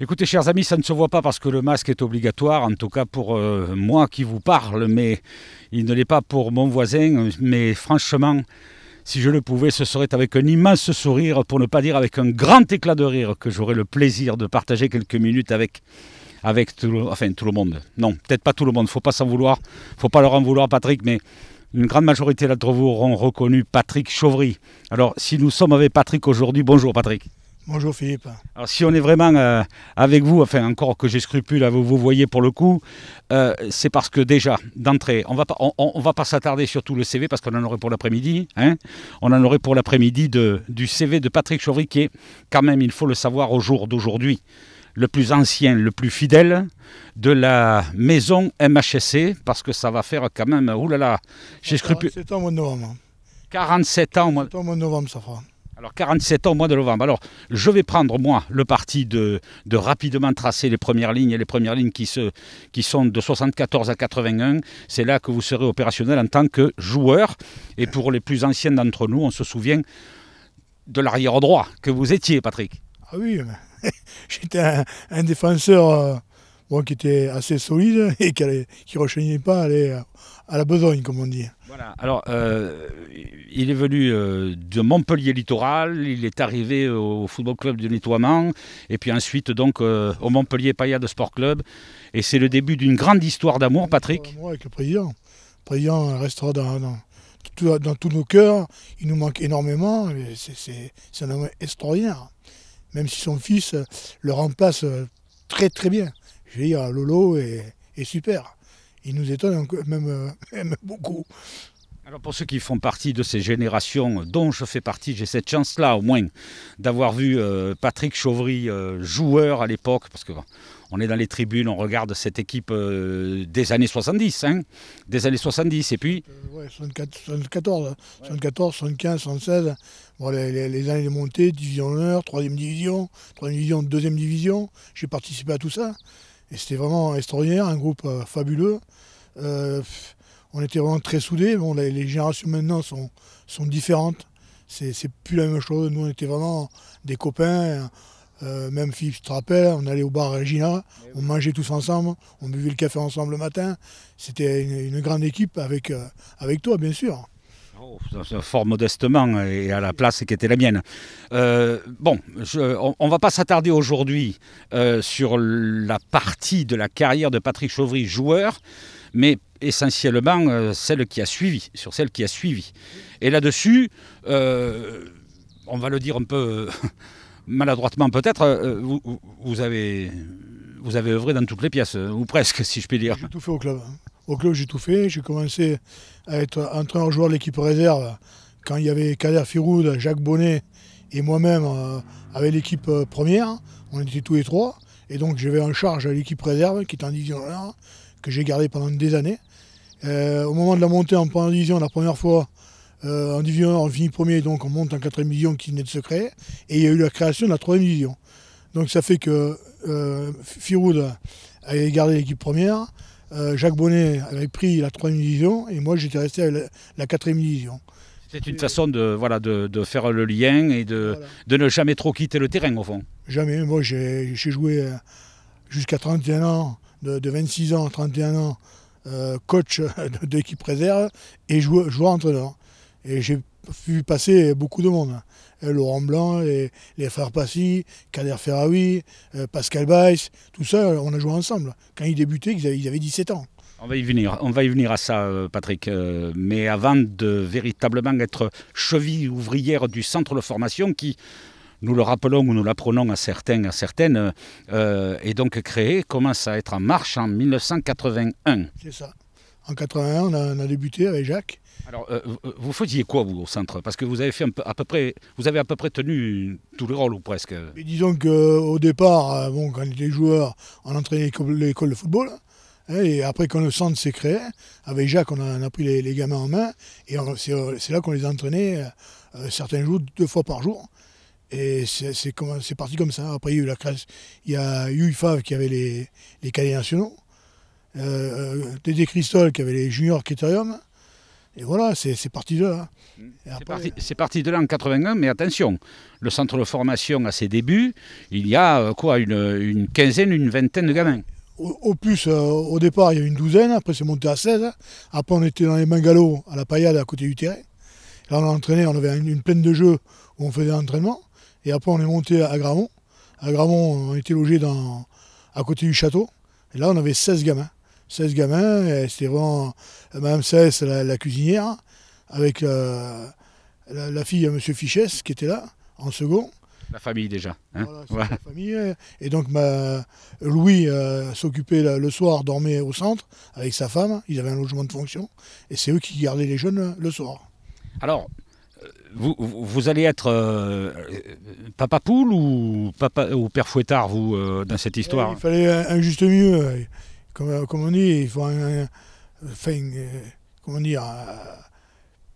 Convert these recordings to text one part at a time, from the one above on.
Écoutez, chers amis, ça ne se voit pas parce que le masque est obligatoire, en tout cas pour euh, moi qui vous parle, mais il ne l'est pas pour mon voisin. Mais franchement, si je le pouvais, ce serait avec un immense sourire, pour ne pas dire avec un grand éclat de rire, que j'aurais le plaisir de partager quelques minutes avec, avec tout, le, enfin, tout le monde. Non, peut-être pas tout le monde, faut pas s'en vouloir, faut pas leur en vouloir, Patrick, mais une grande majorité d'entre vous auront reconnu Patrick Chauvry. Alors, si nous sommes avec Patrick aujourd'hui, bonjour Patrick. Bonjour Philippe. Alors si on est vraiment euh, avec vous, enfin encore que j'ai scrupule, vous, vous voyez pour le coup, euh, c'est parce que déjà, d'entrée, on va pas, on, va pas s'attarder sur tout le CV parce qu'on en aurait pour l'après-midi. Hein on en aurait pour l'après-midi du CV de Patrick Chauvry qui est quand même, il faut le savoir au jour d'aujourd'hui, le plus ancien, le plus fidèle de la maison MHSC parce que ça va faire quand même, là, j'ai scrupule. C'est au mois de novembre. 47 ans au mois de novembre ça fera. Alors 47 ans au mois de novembre. Alors je vais prendre moi le parti de, rapidement tracer les premières lignes et les premières lignes qui, se, qui sont de 74 à 81. C'est là que vous serez opérationnel en tant que joueur. Et pour les plus anciens d'entre nous, on se souvient de l'arrière droit que vous étiez, Patrick. Ah oui, j'étais un, défenseur euh, qui était assez solide et qui ne rechignait pas euh, à la besogne, comme on dit. Voilà, alors euh, il est venu de Montpellier Littoral, il est arrivé au football club du nettoiement, et puis ensuite donc euh, au Montpellier de Sport Club. Et c'est le début d'une grande histoire d'amour, Patrick. Moi, avec le président. Le président restera dans, dans tous nos cœurs. Il nous manque énormément. C'est un homme extraordinaire. Même si son fils le remplace très très bien. Ah, Lolo est, super. Il nous étonne même, beaucoup. Alors pour ceux qui font partie de ces générations dont je fais partie, j'ai cette chance-là au moins d'avoir vu euh, Patrick Chauvry euh, joueur à l'époque, parce que on est dans les tribunes, on regarde cette équipe euh, des années 70, hein, des années 70, et puis... ouais, 74, 75, 76, les, années de montée, division d'honneur, troisième division, troisième division, deuxième division, j'ai participé à tout ça c'était vraiment extraordinaire, un groupe euh, fabuleux. Euh, on était vraiment très soudés. Bon, les, générations maintenant sont, sont différentes. C'est plus la même chose. Nous, on était vraiment des copains. Euh, même Philippe, tu on allait au bar Regina, eh on mangeait tous ensemble, on buvait le café ensemble le matin. C'était une, grande équipe avec, avec toi, bien sûr fort modestement et à la place qui était la mienne. Euh, bon, je, on ne va pas s'attarder aujourd'hui euh, sur la partie de la carrière de Patrick Chauvry, joueur, mais essentiellement euh, celle qui a suivi, sur celle qui a suivi. Et là-dessus, on va le dire un peu maladroitement peut-être, vous, avez, vous avez œuvré dans toutes les pièces, ou presque, si je puis dire. J'ai tout fait au club. Hein. Au club, j'ai tout fait. J'ai commencé à être entraîneur joueur de l'équipe réserve quand il y avait Kader Firoud, Jacques Bonnet et moi-même euh, avec l'équipe euh, première. On était tous les trois. Et donc j'avais en charge l'équipe réserve qui est en division 1, que j'ai gardé pendant des années. Euh, au moment de la montée en première division, la première fois, en division 1, on finit premier, donc on monte en quatrième division qui venait de secret. Et il y a eu la création de la troisième division. Donc ça fait que Firoud avait gardé l'équipe première. Euh, Jacques Bonnet avait pris la troisième division et moi j'étais resté à la quatrième division. C'est une façon de, voilà, de, faire le lien et de, ne jamais trop quitter le terrain au fond. Jamais. Moi j'ai joué euh, jusqu'à 31 ans, de, 26 ans à 31 ans, euh, coach d'équipe réserve et joueur, joueur entraîneur. Et j'ai pu passer beaucoup de monde. Laurent Blanc, les frères Passy, Kader Ferraoui, euh, Pascal Baïs, tout ça, on a joué ensemble. Quand ils débutaient, ils avaient, 17 ans. On va y venir, on va y venir à ça, euh, Patrick. Euh, mais avant de véritablement être cheville ouvrière du centre de formation qui, nous le rappelons ou nous l'apprenons à certains, à certaines, est donc créé, commence à être en marche en 1981. C'est ça. En 81, on a, débuté avec Jacques. Alors, euh, vous faisiez quoi, vous, au centre Parce que vous avez fait à peu près, vous avez à peu près tenu tous les rôles, ou presque. disons qu'au euh, départ, euh, bon, quand on était joueur, on entraînait l'école de football. Hein, et après, quand le centre s'est créé, avec Jacques, on a, pris les, gamins en main. Et c'est là qu'on les entraînait certains jours, deux fois par jour. Et c'est parti comme ça. Après, il y a eu la classe. Il y a eu qui avait les, les cadets nationaux. Euh, Teddy Cristol qui avait les juniors Criterium. Et voilà, c'est parti de là. C'est parti, de là en 81, mais attention, le centre de formation à ses débuts, il y a euh, quoi, une, quinzaine, une vingtaine de gamins au, plus, euh, au départ, il y a une douzaine, après c'est monté à 16. Après, on était dans les bungalows à la paillade à côté du terrain. Là, on a entraîné, on avait une, plaine de jeux où on faisait l'entraînement. Et après, on est monté à Gramont. À Gramont, on était logé à côté du château. Et là, on avait 16 gamins. 16 gamins, c'était vraiment euh, Mme Cesse, la, cuisinière, avec euh, la, fille de M. Fichès qui était là, en second. La famille déjà. Hein. la famille. Et donc ma, Louis euh, s'occupait le soir, dormait au centre avec sa femme, ils avaient un logement de fonction, et c'est eux qui gardaient les jeunes le soir. Alors, vous, allez être papa poule ou, papa, ou père fouettard, vous, dans cette eh histoire Il fallait un, juste mieux. Euh, comme, on dit, il faut un, euh, comment dire, euh,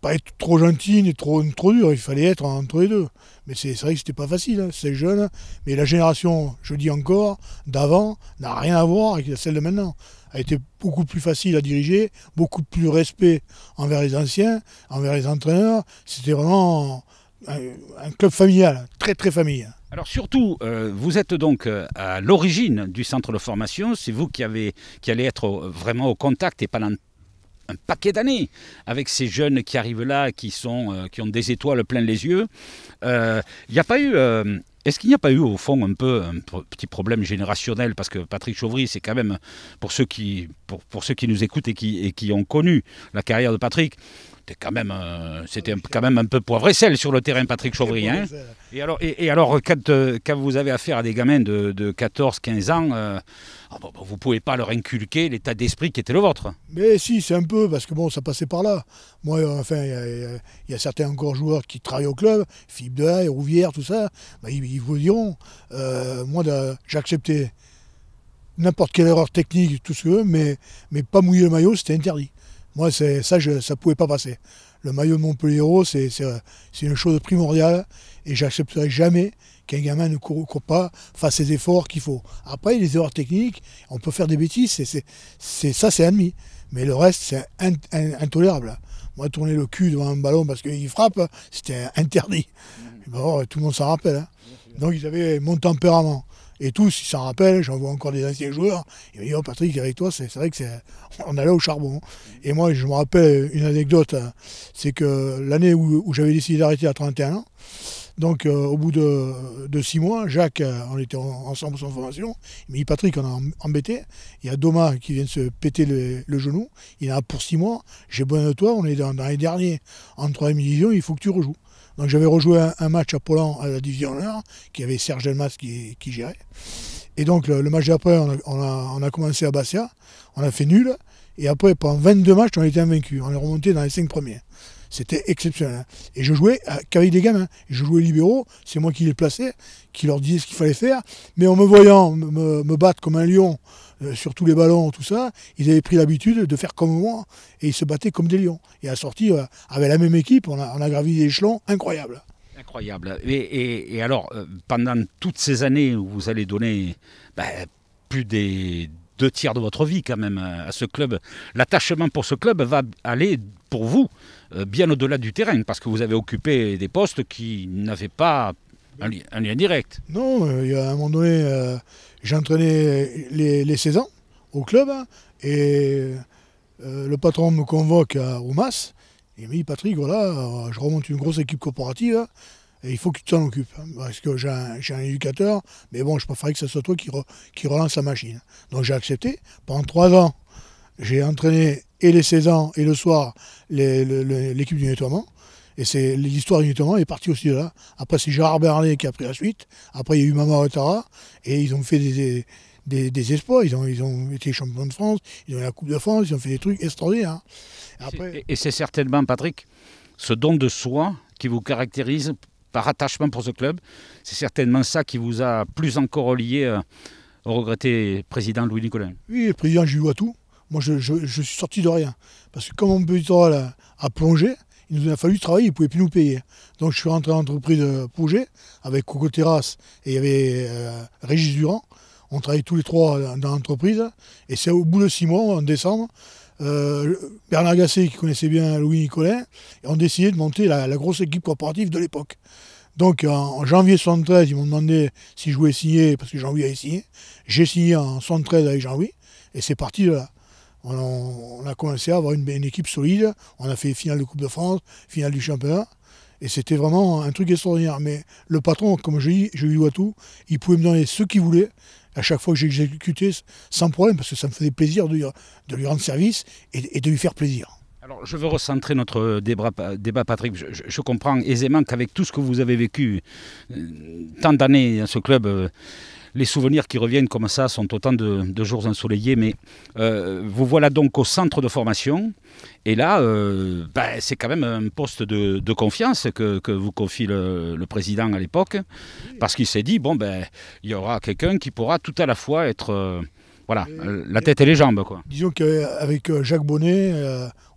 pas être trop gentil ni trop, trop dur, il fallait être entre les deux. Mais c'est vrai que c'était pas facile, hein. c'est jeune, mais la génération, je dis encore, d'avant n'a rien à voir avec celle de maintenant. A été beaucoup plus facile à diriger, beaucoup plus respect envers les anciens, envers les entraîneurs. C'était vraiment un, club familial, très très familial. Alors surtout, euh, vous êtes donc euh, à l'origine du centre de formation, c'est vous qui, avez, qui allez être vraiment au contact et pendant un paquet d'années avec ces jeunes qui arrivent là, qui, sont, euh, qui ont des étoiles plein les yeux. Il a pas eu. est-ce qu'il n'y a pas eu au fond un peu un petit problème générationnel Parce que Patrick Chauvry, c'est quand même, pour ceux qui, pour, ceux qui nous écoutent et qui, et qui ont connu la carrière de Patrick, c'était quand même un, c'était quand même un peu poivre et sel sur le terrain Patrick Chauvry. Hein. Et alors, et, alors euh, quand, vous avez affaire à des gamins de, 14-15 ans, euh, ah vous ne pouvez pas leur inculquer l'état d'esprit qui était le vôtre. Mais si, c'est un peu, parce que bon, ça passait par là. Moi, euh, enfin, il y, a certains encore joueurs qui travaillent au club, Philippe Dehaye, Rouvière, tout ça, bah, ils, vous diront, moi, j'acceptais n'importe quelle erreur technique, tout ce que mais, mais pas mouiller le maillot, c'était interdit. Moi, ça, ne ça pouvait pas passer. Le maillot de Montpellier, c'est une chose primordiale et j'accepterai jamais qu'un gamin ne court, pas, fasse ses efforts qu'il faut. Après, les erreurs techniques, on peut faire des bêtises, c'est ça, c'est admis. Mais le reste, c'est intolérable. Moi, tourner le cul devant un ballon parce qu'il frappe, c'était interdit. Mmh. tout le monde s'en rappelle. Hein. Donc, ils avaient mon tempérament. Et tous, ils s'en rappellent, j'en vois encore des anciens joueurs. Ils me disent, oh Patrick, avec toi, c'est vrai que c'est, on allait au charbon. Et moi, je me rappelle une anecdote, c'est que l'année où, j'avais décidé d'arrêter à 31 ans, donc euh, au bout de, six mois, Jacques, euh, on était ensemble sans formation, il me dit Patrick, on a embêté, il y a Doma qui vient de se péter le, genou, il a pour six mois, j'ai besoin de toi, on est dans, les derniers, en troisième division, il faut que tu rejoues. Donc j'avais rejoué un, match à Poland à la division 1, qui avait Serge Delmas qui, gérait. Et donc le, match d'après, on, a, commencé à Bastia, on a fait nul. Et après, pendant 22 matchs, on était invaincus. On est remonté dans les 5 premiers. C'était exceptionnel. Hein. Et je jouais avec des gamins. Je jouais libéraux, c'est moi qui les plaçais, qui leur disais ce qu'il fallait faire. Mais en me voyant me battre comme un lion euh, sur tous les ballons, tout ça, ils avaient pris l'habitude de faire comme moi et ils se battaient comme des lions. Et à sortir euh, avec la même équipe, on a, a gravi des échelons incroyables. Incroyable. Et, alors, euh, pendant toutes ces années où vous allez donner bah, plus des deux tiers de votre vie quand même à ce club, l'attachement pour ce club va aller pour vous bien au-delà du terrain, parce que vous avez occupé des postes qui n'avaient pas un, lien direct Non, euh, il y a un moment donné, euh, j'entraînais les, les 16 ans au club hein, et euh, le patron me convoque au masse. Il me dit Patrick, voilà, je remonte une grosse équipe coopérative hein, et il faut que tu t'en occupes. Hein, parce que j'ai un, éducateur, mais bon, je préférais que ce soit toi qui, qui relance la machine. Donc j'ai accepté. Pendant trois ans, j'ai entraîné et les 16 ans et le soir l'équipe du nettoiement. Et c'est l'histoire uniquement est partie aussi de là. Après, c'est Gérard Bernier qui a pris la suite. Après, il y a eu Mama Ottara Et ils ont fait des, des, espoirs. Ils ont, ils ont été champions de France. Ils ont eu la Coupe de France. Ils ont fait des trucs extraordinaires. Hein. Et, c'est certainement, Patrick, ce don de soi qui vous caractérise par attachement pour ce club. C'est certainement ça qui vous a plus encore relié euh, au regretté président Louis nicolas Oui, le président, je lui à tout. Moi, je, suis sorti de rien. Parce que comme mon petit a plongé, il nous a fallu travailler, ils ne pouvaient plus nous payer. Donc je suis rentré en entreprise euh, Projet avec Coco Terrasse et il y avait euh, Régis Durand. On travaillait tous les trois dans l'entreprise. Et c'est au bout de six mois, en décembre, euh, Bernard Gasset, qui connaissait bien Louis Nicolin, ont décidé de monter la, grosse équipe corporative de l'époque. Donc en, janvier 1973, ils m'ont demandé si je voulais signer, parce que Jean-Louis avait signé. J'ai signé en 1973 avec Jean-Louis, et c'est parti de là. On a, commencé à avoir une, équipe solide. On a fait finale de Coupe de France, finale du championnat. Et c'était vraiment un truc extraordinaire. Mais le patron, comme je dis, je lui dois tout. Il pouvait me donner ce qu'il voulait. À chaque fois que j'exécutais, sans problème, parce que ça me faisait plaisir de, lui rendre service et, de lui faire plaisir. Alors, je veux recentrer notre débat, Patrick. Je, comprends aisément qu'avec tout ce que vous avez vécu, euh, tant d'années dans ce club, euh, les souvenirs qui reviennent comme ça sont autant de, jours ensoleillés, mais euh, vous voilà donc au centre de formation. Et là, euh, ben, c'est quand même un poste de, confiance que, vous confie le, président à l'époque, parce qu'il s'est dit, bon, ben, il y aura quelqu'un qui pourra tout à la fois être... Euh, voilà, la tête et les jambes. Quoi. Disons qu'avec Jacques Bonnet,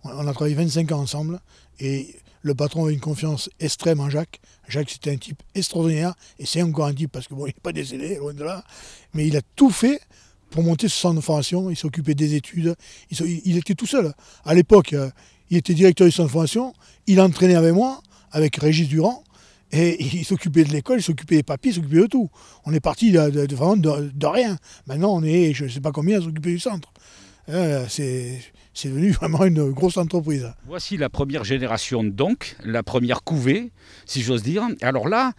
on a travaillé 25 ans ensemble. Et le patron a une confiance extrême en Jacques. Jacques, c'était un type extraordinaire, et c'est encore un type parce que bon, n'est pas décédé, loin de là. Mais il a tout fait pour monter ce centre de formation. Il s'occupait des études. Il, était tout seul. À l'époque, euh, il était directeur du centre de formation. Il entraînait avec moi, avec Régis Durand. Et il s'occupait de l'école, il s'occupait des papiers, il s'occupait de tout. On est parti de, vraiment de, rien. Maintenant, on est, je ne sais pas combien, à s'occuper du centre. Euh, c'est c'est devenu vraiment une grosse entreprise. Voici la première génération donc, la première couvée, si j'ose dire. Alors là,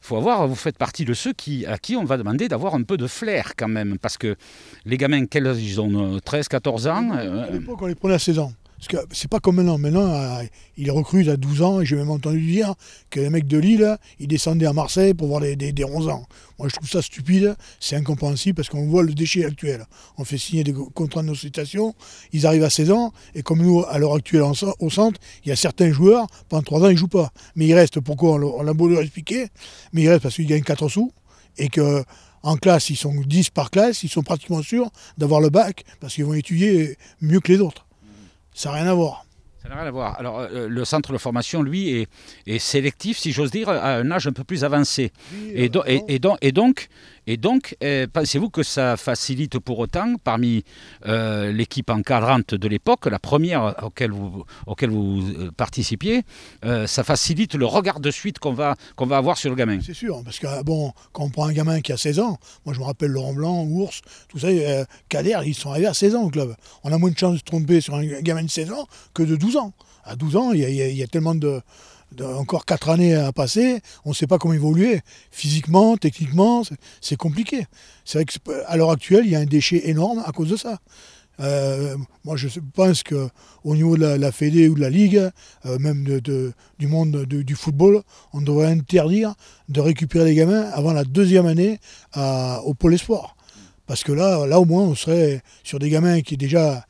faut avoir, vous faites partie de ceux qui, à qui on va demander d'avoir un peu de flair quand même, parce que les gamins, quels ils ont 13, euh, 14 ans À euh, l'époque, on les prenait à 16 ans. Parce que c'est pas comme maintenant. Maintenant, euh, il recrute à 12 ans. Et j'ai même entendu dire que les mecs de Lille, ils descendaient à Marseille pour voir des, 11 ans. Moi, je trouve ça stupide. C'est incompréhensible parce qu'on voit le déchet actuel. On fait signer des contrats de nos citations. Ils arrivent à 16 ans. Et comme nous, à l'heure actuelle, au centre, il y a certains joueurs, pendant 3 ans, ils jouent pas. Mais ils restent. Pourquoi On a beau leur expliquer. Mais ils restent parce qu'ils gagnent 4 sous. Et que en classe, ils sont 10 par classe, ils sont pratiquement sûrs d'avoir le bac parce qu'ils vont étudier mieux que les autres. Ça n'a rien à voir. Ça n'a rien à voir. Alors, euh, le centre de formation, lui, est, sélectif, si j'ose dire, à un âge un peu plus avancé. Euh, et, donc, et donc, euh, pensez-vous que ça facilite pour autant, parmi euh, l'équipe encadrante de l'époque, la première auquel vous, auquel vous euh, participiez, ça facilite le regard de suite qu'on va, qu'on va avoir sur le gamin C'est sûr, parce que ah bon, quand on prend un gamin qui a 16 ans, moi je me rappelle Laurent Blanc, Ours, tout ça, euh, ils sont arrivés à 16 ans au club. On a moins de chances de se tromper sur un gamin de 16 ans que de 12 ans. À 12 ans, il y a tellement de encore quatre années à passer, on ne sait pas comment évoluer. Physiquement, techniquement, c'est compliqué. C'est vrai qu'à l'heure actuelle, il y a un déchet énorme à cause de ça. Euh, moi, je pense qu'au niveau de la, la Fédé ou de la Ligue, euh, même du monde du football, on devrait interdire de récupérer les gamins avant la deuxième année au pôle espoir. Parce que là, là, au moins, on serait sur des gamins qui déjà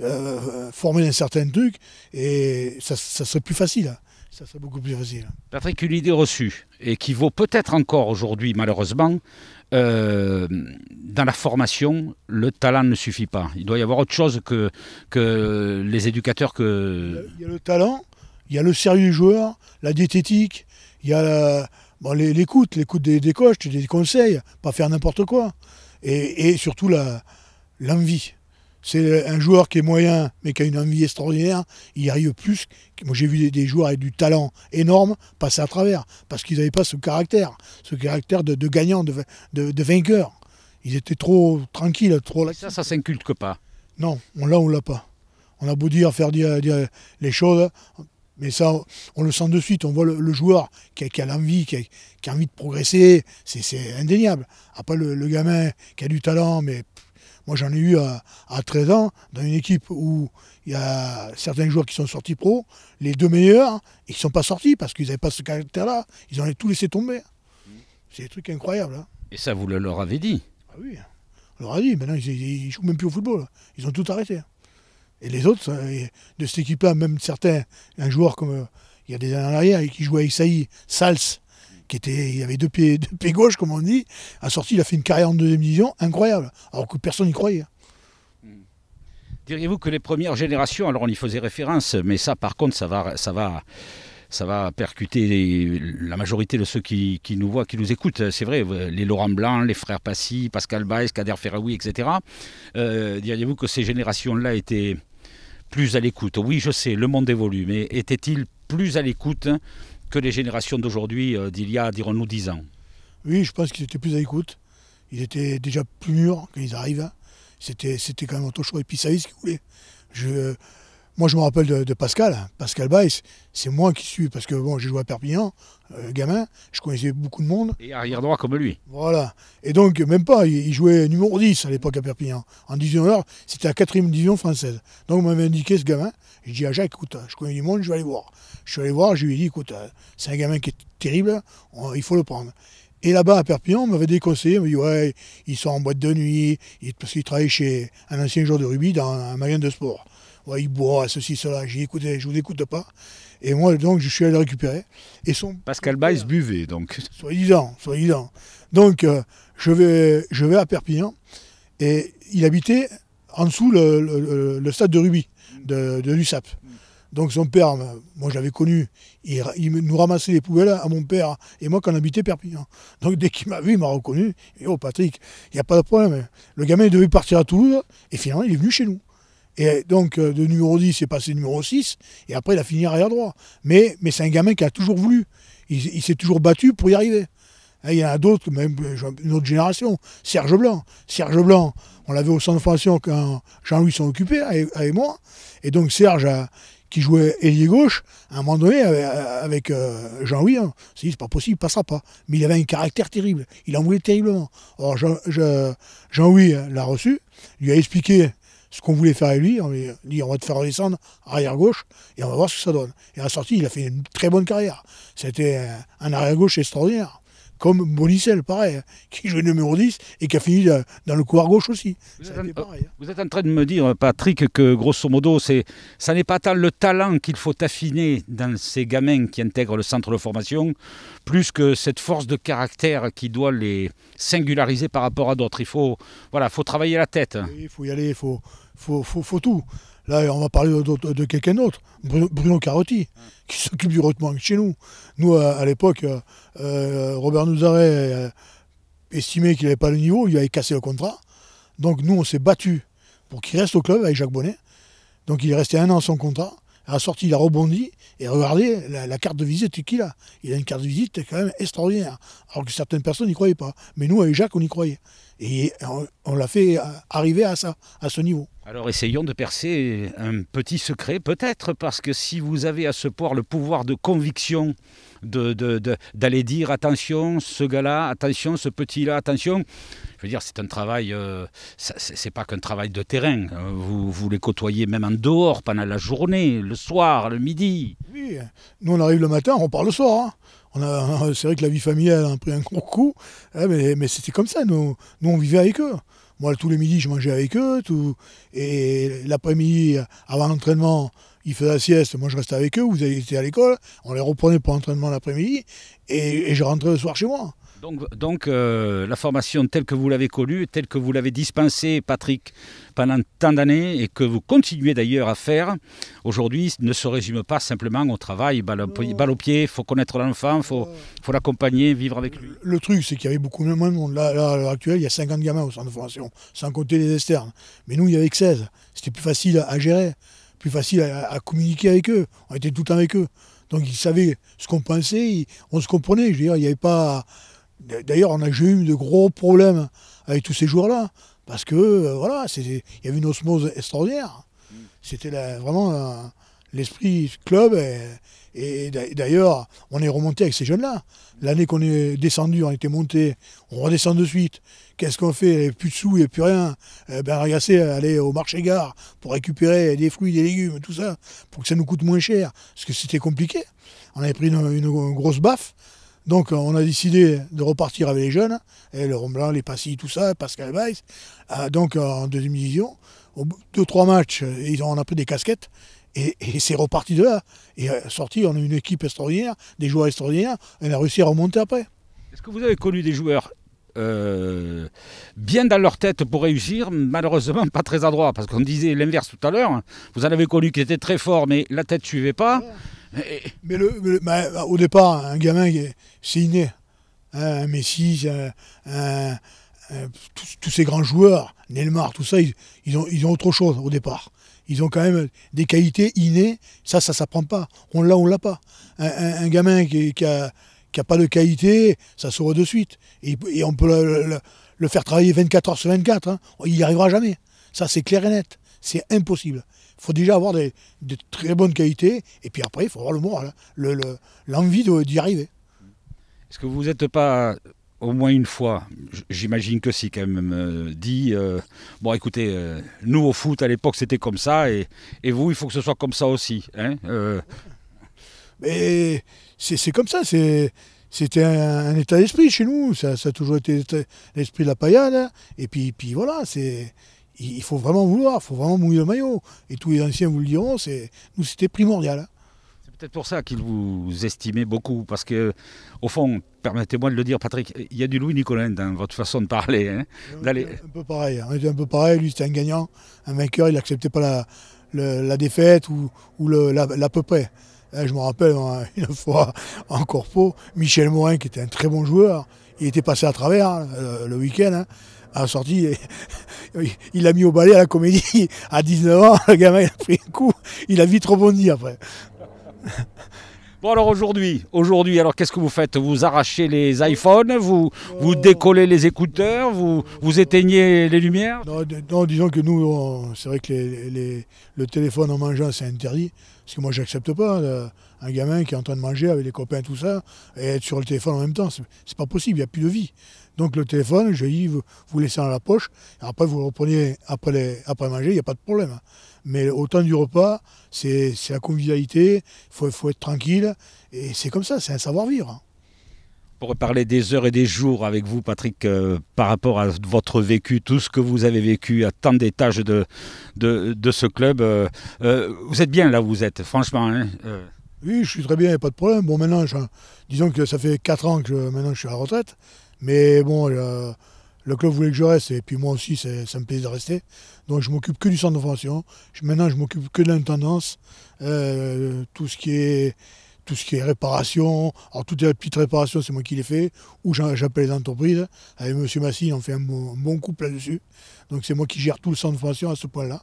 euh, formés d'un certain truc et ça serait plus facile ça serait beaucoup plus facile. Hein. Patrick, une idée reçue, et qui vaut peut-être encore aujourd'hui, malheureusement, euh, dans la formation, le talent ne suffit pas. Il doit y avoir autre chose que, que les éducateurs que... Il y a le talent, il y a le sérieux du joueur, la diététique, il y a l'écoute, l'écoute des, des coachs, des conseils, pas faire n'importe quoi. Et, et surtout l'envie c'est un joueur qui est moyen mais qui a une envie extraordinaire, il y arrive plus. Moi j'ai vu des, joueurs avec du talent énorme passer à travers parce qu'ils n'avaient pas ce caractère, ce caractère de, gagnant, de, vainqueur. Ils étaient trop tranquilles, trop. ça, ça s'inculte pas. Non, on l'a, on l'a pas. On a beau dire, faire dire, les choses, mais ça, on le sent de suite. On voit le, joueur qui a, l'envie, qui a, envie de progresser. C'est indéniable. Après, le, gamin qui a du talent, mais moi, j'en ai eu à, 13 ans dans une équipe où il y a certains joueurs qui sont sortis pro. Les deux meilleurs, ils ne sont pas sortis parce qu'ils n'avaient pas ce caractère-là. Ils en ont tout laissé tomber. C'est des trucs incroyables. Hein. Et ça, vous le leur avez dit ah oui, on leur a dit. Maintenant, ils, ne jouent même plus au football. Ils ont tout arrêté. Et les autres, hein, de cette équipe-là, même certains, un joueur comme euh, il y a des années en arrière, qui jouait avec Saïd, Sals, qui était, il avait deux pieds, deux pieds gauches, comme on dit. a sorti, il a fait une carrière en deuxième division incroyable, alors que personne n'y croyait. Hmm. Diriez-vous que les premières générations, alors on y faisait référence, mais ça par contre, ça va, ça va, ça va percuter la majorité de ceux qui, nous voient, qui nous écoutent, c'est vrai, les Laurent Blanc, les frères Passy, Pascal Baez, Kader Ferraoui, etc. Euh, diriez-vous que ces générations-là étaient plus à l'écoute Oui, je sais, le monde évolue, mais étaient-ils plus à l'écoute que les générations d'aujourd'hui, euh, d'il y a, dirons-nous, 10 ans Oui, je pense qu'ils étaient plus à l'écoute. Ils étaient déjà plus mûrs quand ils arrivent. Hein. C'était quand même autre chaud. Et puis, ce qu'ils voulaient. Je, moi, je me rappelle de, Pascal, hein. Pascal Baïs. C'est moi qui suis, parce que bon, j'ai joué à Perpignan, euh, gamin, je connaissais beaucoup de monde. Et arrière-droit comme lui. Voilà. Et donc, même pas, il, jouait numéro 10 à l'époque à Perpignan. En 19h, c'était la 4 division française. Donc, on m'avait indiqué ce gamin. Je dis à Jacques, écoute, je connais du monde, je vais aller voir. Je suis allé voir, je lui ai dit, écoute, euh, c'est un gamin qui est terrible, il faut le prendre. Et là-bas, à Perpignan, on m'avait décossé, on m'a dit, ouais, ils sont en boîte de nuit, parce qu'ils travaille chez un ancien joueur de rugby dans un magasin de sport il boit, ceci, cela. J'ai écouté, je vous écoute pas. Et moi, donc, je suis allé le récupérer. Et son... Pascal Baïs buvait, donc. soi disant, soi disant. Donc, euh, je, vais, je vais à Perpignan. Et il habitait en dessous le, stade de rugby, de, de l'USAP. Donc son père, euh, moi je l'avais connu, il, nous ramassait les poubelles à mon père et moi quand on habitait Perpignan. Donc dès qu'il m'a vu, il m'a reconnu. Et oh Patrick, il n'y a pas de problème. Le gamin il devait partir à Toulouse et finalement il est venu chez nous. Et donc, euh, de numéro 10, il est passé numéro 6, et après, il a fini arrière droit. Mais, mais c'est un gamin qui a toujours voulu. Il, s'est toujours battu pour y arriver. Hein, il y en a d'autres, même euh, une autre génération. Serge Blanc. Serge Blanc, on l'avait au centre de formation quand Jean-Louis s'en occupait, avec moi. Et donc, Serge, euh, qui jouait ailier gauche, à un moment donné, avec Jean-Louis, il hein, s'est dit, c'est pas possible, il passera pas. Mais il avait un caractère terrible, il en voulait terriblement. Alors Jean-Louis l'a reçu, lui a expliqué ce qu'on voulait faire avec lui. On lui dit on va te faire redescendre arrière-gauche et on va voir ce que ça donne. Et à la sortie, il a fait une très bonne carrière. C'était un arrière-gauche extraordinaire. Comme Bonicelle, pareil, hein, qui jouait numéro 10 et qui a fini euh, dans le couloir gauche aussi. Hein. Vous, êtes, en, train de me dire, euh, Patrick, que grosso modo, ça n'est pas tant le talent qu'il faut affiner dans ces gamins qui intègrent le centre de formation, plus que cette force de caractère qui doit les singulariser par rapport à d'autres. Il faut, voilà, faut travailler la tête. Il faut y aller, il faut, faut, faut, faut tout. Là, on va parler de, quelqu'un d'autre, Bruno Carotti, qui s'occupe du chez nous. Nous, à, l'époque, euh, euh, Robert Nouzaret euh, estimait qu'il n'avait pas le niveau, il avait cassé le contrat. Donc nous, on s'est battu pour qu'il reste au club avec Jacques Bonnet. Donc il est resté un an sans contrat. À la sortie, il a rebondi. Et regardez la, la carte de visite qu'il a. Il a une carte de visite quand même extraordinaire. Alors que certaines personnes n'y croyaient pas. Mais nous, avec Jacques, on y croyait. Et on, l'a fait arriver à, ça, à ce niveau. Alors essayons de percer un petit secret, peut-être, parce que si vous avez à ce point le pouvoir de conviction d'aller de, dire attention, ce gars-là, attention, ce petit-là, attention, je veux dire, c'est un travail, euh, c'est pas qu'un travail de terrain. Euh, vous, vous, les côtoyez même en dehors pendant la journée, le soir, le midi. Oui, nous on arrive le matin, on part le soir. Hein a, c'est vrai que la vie familiale a pris un gros coup, hein, mais, c'était comme ça. Nous, nous, on vivait avec eux. Moi, tous les midis, je mangeais avec eux. Tout, et l'après-midi, avant l'entraînement, ils faisaient la sieste. Moi, je restais avec eux. Vous étiez à l'école. On les reprenait pour l'entraînement l'après-midi. et je rentrais le soir chez moi. Donc, euh, la formation telle que vous l'avez connue, telle que vous l'avez dispensée, Patrick, pendant tant d'années et que vous continuez d'ailleurs à faire, aujourd'hui ne se résume pas simplement au travail, balle, au pied, il faut connaître l'enfant, il faut, l'accompagner, vivre avec lui. Le truc, c'est qu'il y avait beaucoup moins de monde. Là, à l'heure actuelle, il y a 50 gamins au centre de formation, sans compter les externes. Mais nous, il y avait que 16. C'était plus facile à gérer, plus facile à, communiquer avec eux. On était tout le temps avec eux. Donc ils savaient ce qu'on pensait, on se comprenait. Je veux il n'y avait pas D'ailleurs, on a eu de gros problèmes avec tous ces joueurs-là, parce que euh, voilà, il y avait une osmose extraordinaire. Mm. C'était vraiment euh, l'esprit club. Et, d'ailleurs, on est remonté avec ces jeunes-là. L'année qu'on est descendu, on était monté, on redescend de suite. Qu'est-ce qu'on fait Il n'y avait plus de sous, il n'y avait plus rien. Eh ben, euh, aller au marché-gare pour récupérer des fruits, des légumes, tout ça, pour que ça nous coûte moins cher. Parce que c'était compliqué. On avait pris une grosse baffe. Donc on a décidé de repartir avec les jeunes, et le blanc les Passy, tout ça, Pascal Weiss, euh, donc en deuxième division. Au deux, trois matchs, ils ont un peu des casquettes, et, c'est reparti de là. Et euh, sorti, on a une équipe extraordinaire, des joueurs extraordinaires, on a réussi à remonter après. Est-ce que vous avez connu des joueurs euh, bien dans leur tête pour réussir, malheureusement pas très adroit, parce qu'on disait l'inverse tout à l'heure, hein. vous en avez connu qui étaient très forts, mais la tête ne suivait pas. Mais, le, euh, au départ, un gamin, c'est inné. Hein, un Messi, tous, ces grands joueurs, Neymar, tout ça, ils, ont, ils ont autre chose au départ. Ils ont quand même des qualités innées, ça, ça ne s'apprend pas. On l'a, on ne l'a pas. Un, gamin qui, n'a pas de qualité, ça saura de suite. Et, on peut le, faire travailler 24 heures sur 24. Hein. Il n'y arrivera jamais. Ça, c'est clair et net. C'est impossible. Il faut déjà avoir des, de très bonnes qualités, et puis après, il faut avoir le moral, hein, l'envie d'y arriver. Est-ce que vous n'êtes pas au moins une fois, j'imagine que si quand même, euh, dit, euh, bon écoutez, euh, nous au foot à l'époque c'était comme ça, et, et, vous il faut que ce soit comme ça aussi. Hein Mais c'est comme ça, c'était un, état d'esprit chez nous, ça, ça, a toujours été l'esprit de la paillade, hein, et puis, puis voilà, c'est il faut vraiment vouloir, il faut vraiment mouiller le maillot. Et tous les anciens vous le diront, nous c'était primordial. Hein. C'est peut-être pour ça qu'ils vous estimaient beaucoup, parce que au fond, permettez-moi de le dire, Patrick, il y a du Louis Nicolin dans votre façon de parler. Hein, euh, un peu pareil, hein. un peu pareil, lui c'était un gagnant, un vainqueur, il n'acceptait pas la, défaite ou, ou la, peu près. Je me rappelle une fois en corpo, Michel Morin, qui était un très bon joueur, il était passé à travers le, week-end a sorti, il a mis au balai à la comédie. À 19 ans, le gamin, a pris un coup. Il a vite rebondi après. Bon alors aujourd'hui, aujourd'hui, alors qu'est-ce que vous faites Vous arrachez les iPhones, vous, vous décollez les écouteurs, vous, vous éteignez les lumières non, disons que nous, c'est vrai que le téléphone en mangeant, c'est interdit. Parce que moi, j'accepte pas euh, un gamin qui est en train de manger avec les copains, tout ça, et être sur le téléphone en même temps. C'est pas possible, il n'y a plus de vie. Donc le téléphone, je dis, vous, vous laissez dans la poche, après vous le reprenez après, après manger, il n'y a pas de problème. Mais au temps du repas, c'est la convivialité, il faut, être tranquille, et c'est comme ça, c'est un savoir-vivre. Hein. On pourrait parler des heures et des jours avec vous, Patrick, euh, par rapport à votre vécu, tout ce que vous avez vécu à tant d'étages de, de, de, ce club. Euh, euh, vous êtes bien là vous êtes, franchement. Hein, oui, je suis très bien, il n'y a pas de problème. Bon, maintenant, disons que ça fait 4 ans que maintenant je suis à la retraite. Mais bon, euh, le, club voulait que je reste et puis moi aussi, ça me plaisait de rester. Donc je m'occupe que du centre de formation. maintenant, je m'occupe que de l'intendance, euh, tout ce qui est tout ce qui est réparation. Alors, toutes les petites réparations, c'est moi qui les fais, ou j'appelle les entreprises. Avec M. Massine, on fait un bon, couple là-dessus. Donc, c'est moi qui gère tout le centre de formation à ce point-là,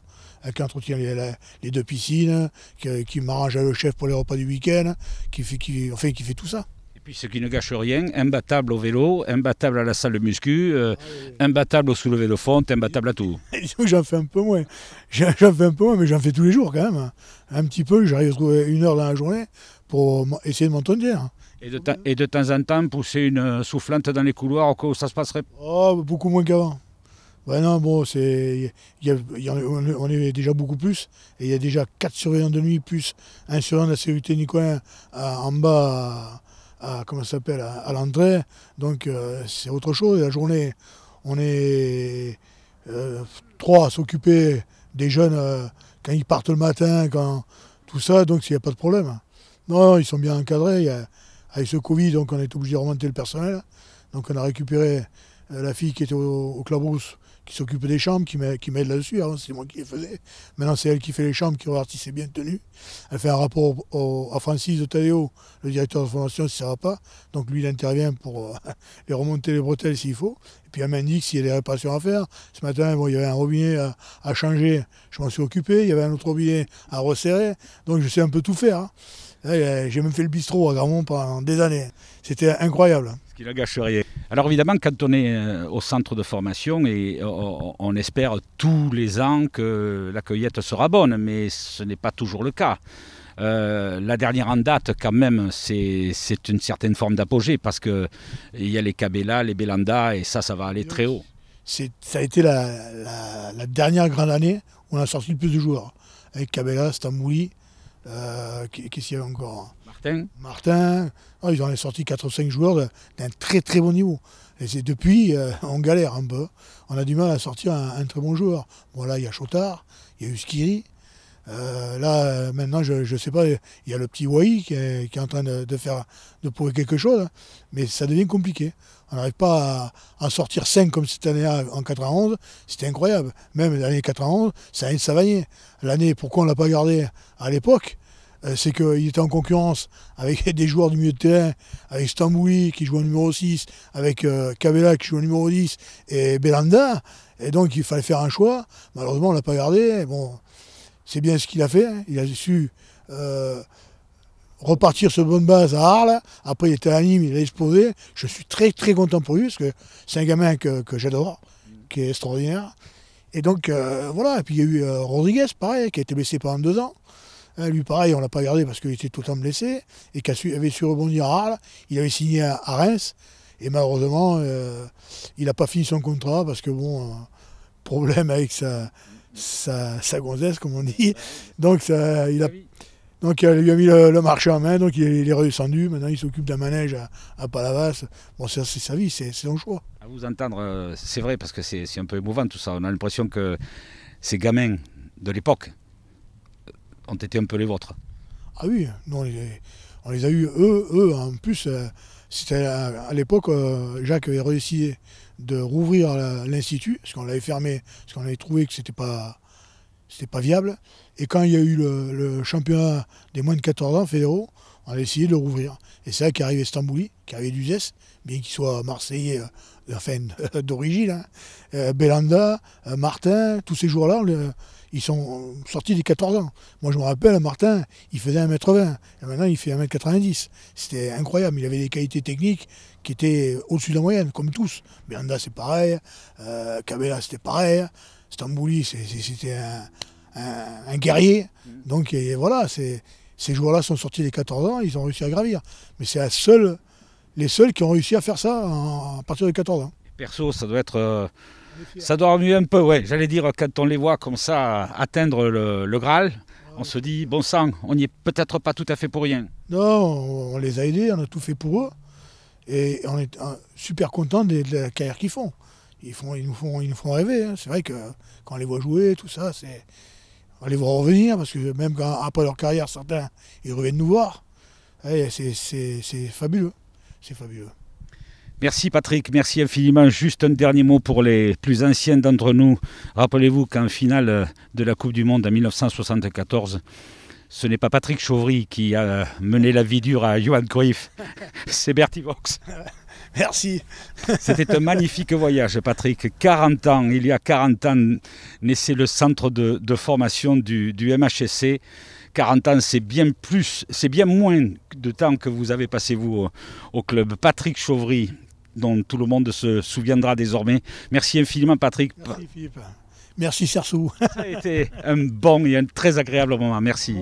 qui entretient les, deux piscines, qui, m'arrange m'arrange le chef pour les repas du week-end, qui fait, qui fait tout ça puis ce qui ne gâche rien, imbattable au vélo, imbattable à la salle de muscu, euh, imbattable au soulevé de fonte, imbattable à tout. j'en fais un peu moins. J'en fais un peu mais j'en fais tous les jours quand même. Un petit peu, j'arrive à trouver une heure dans la journée pour essayer de m'entendre et, et de, temps en temps, pousser une soufflante dans les couloirs au ça se passerait Oh, beaucoup moins qu'avant. Ben bon, c'est, on est déjà beaucoup plus. Et il y a déjà 4 surveillants de nuit, plus un surveillant de la sécurité Nicolas euh, en bas à, comment s'appelle, à, l'entrée. Donc euh, c'est autre chose. La journée, on est euh, trois à s'occuper des jeunes euh, quand ils partent le matin, quand tout ça, donc il n'y a pas de problème. Non, ils sont bien encadrés. avec ce Covid, donc on est obligé de remonter le personnel. Donc on a récupéré la fille qui était au, au Clabrousse qui s'occupe des chambres, qui m'aide là-dessus. Avant, hein, c'est moi qui les faisais. Maintenant, c'est elle qui fait les chambres, qui regarde si c'est bien tenu. Elle fait un rapport à Francis de Tadeo, le directeur de formation, si ça ne va pas. Donc lui, il intervient pour euh, les remonter les bretelles s'il faut. Et puis elle m'indique s'il y a des réparations à faire. Ce matin, il y avait un robinet à, changer, je m'en suis occupé. Il y avait un autre robinet à resserrer. Donc je sais un peu tout faire. Hein. J'ai même fait le bistrot à Gramont pendant des années. C'était incroyable. Ce qui la gâcherait. Alors évidemment, quand on est euh, au centre de formation, et on, espère tous les ans que la cueillette sera bonne, mais ce n'est pas toujours le cas. Euh, la dernière en date, quand même, c'est une certaine forme d'apogée parce qu'il y a les Cabela, les Belanda, et ça, ça va aller très haut. Ça a été la, dernière grande année où on a sorti le plus de joueurs. Avec Cabela, Stambouli, Qu'est-ce euh, qu'il y avait encore Martin. Martin. Oh, ils ont sorti 4 ou 5 joueurs d'un très très bon niveau. Et c'est depuis, euh, on galère un peu. On a du mal à sortir un, très bon joueur. Bon, il y a Chotard, il y a Uskiri. Euh, là, maintenant, je ne sais pas, il y a le petit Wai qui, est, en train de, faire de prouver quelque chose, hein. mais ça devient compliqué. On n'arrive pas à en sortir 5 comme cette année-là en 91, c'était incroyable. Même l'année 91, ça a Savagné. L'année, pourquoi on ne l'a pas gardé à l'époque euh, c'est qu'il était en concurrence avec des joueurs du milieu de terrain, avec Stamboui qui joue au numéro 6, avec euh, Kabela qui joue au numéro 10 et Belanda. Et donc il fallait faire un choix. Malheureusement, on ne l'a pas gardé. Bon, c'est bien ce qu'il a fait. Hein. Il a su euh, repartir ce bonne base à Arles. Après, il était à Nîmes, il a explosé. Je suis très, très content pour lui, parce que c'est un gamin que, j'adore, qui est extraordinaire. Et donc, euh, voilà. Et puis, il y a eu euh, Rodriguez, pareil, qui a été blessé pendant deux ans. lui, pareil, on ne l'a pas gardé parce qu'il était tout le temps blessé et qui avait su rebondir à Arles. Il avait signé à, à Reims. Et malheureusement, il n'a pas fini son contrat parce que, bon, problème avec sa, sa, sa, gonzesse, comme on dit. Ah donc, il a, ah donc euh, il lui a mis le, marché en main, donc il, est redescendu. Maintenant, il s'occupe d'un manège à, Palavas. Bon, c'est sa vie, c'est son choix. À vous entendre, euh, c'est vrai, parce que c'est un peu émouvant tout ça. On a l'impression que ces gamins de l'époque euh, ont été un peu les vôtres. Ah oui, nous, on, les, a eu eux, eux, en plus. C'était à, l'époque, Jacques avait réussi de rouvrir l'institut, parce qu'on l'avait fermé, parce qu'on avait trouvé que c'était pas pas viable. Et quand il y a eu le, championnat des moins de 14 ans fédéraux, on a essayé de le rouvrir. Et c'est là qu'est arrivé Stambouli, qui du d'Uzès, bien qu'il soit marseillais euh, enfin euh, d'origine, hein. euh, Belanda, euh, Martin, tous ces joueurs-là, ils sont sortis des 14 ans. Moi, je me rappelle, Martin, il faisait 1m20, et maintenant, il fait 1m90. C'était incroyable, il avait des qualités techniques qui étaient au-dessus de la moyenne, comme tous. Belanda, c'est pareil, euh, c'était pareil, Stambouli, c'était un, guerrier. Mm. Donc voilà, ces joueurs-là sont sortis des 14 ans, ils ont réussi à gravir. Mais c'est la seule les seuls qui ont réussi à faire ça à partir de 14 ans. Perso, ça doit être. Euh, ça doit remuer un peu, ouais. J'allais dire, quand on les voit comme ça atteindre le, Graal, on se dit, bon sang, on n'y est peut-être pas tout à fait pour rien. Non, on les a aidés, on a tout fait pour eux. Et on est euh, super content de, la carrière qu'ils font. Ils, nous font. ils font rêver. Hein. C'est vrai que quand on les voit jouer, tout ça, c'est on les voit revenir, parce que même quand, après leur carrière, certains, ils reviennent nous voir. Eh, c'est fabuleux c'est fabuleux. Merci Patrick, merci infiniment. Juste un dernier mot pour les plus anciens d'entre nous. Rappelez-vous qu'en finale de la Coupe du Monde en 1974, ce n'est pas Patrick Chauvry qui a mené la vie dure à Johan Cruyff, c'est Bertie Vox. Merci. C'était un magnifique voyage, Patrick. 40 ans, il y a 40 ans, naissait le centre de, formation du, du MHSC. 40 ans, c'est bien plus, c'est bien moins de temps que vous avez passé vous au, club. Patrick Chauvry, dont tout le monde se souviendra désormais. Merci infiniment, Patrick. Merci, Philippe. Merci, Ça a été un bon et un très agréable moment. Merci.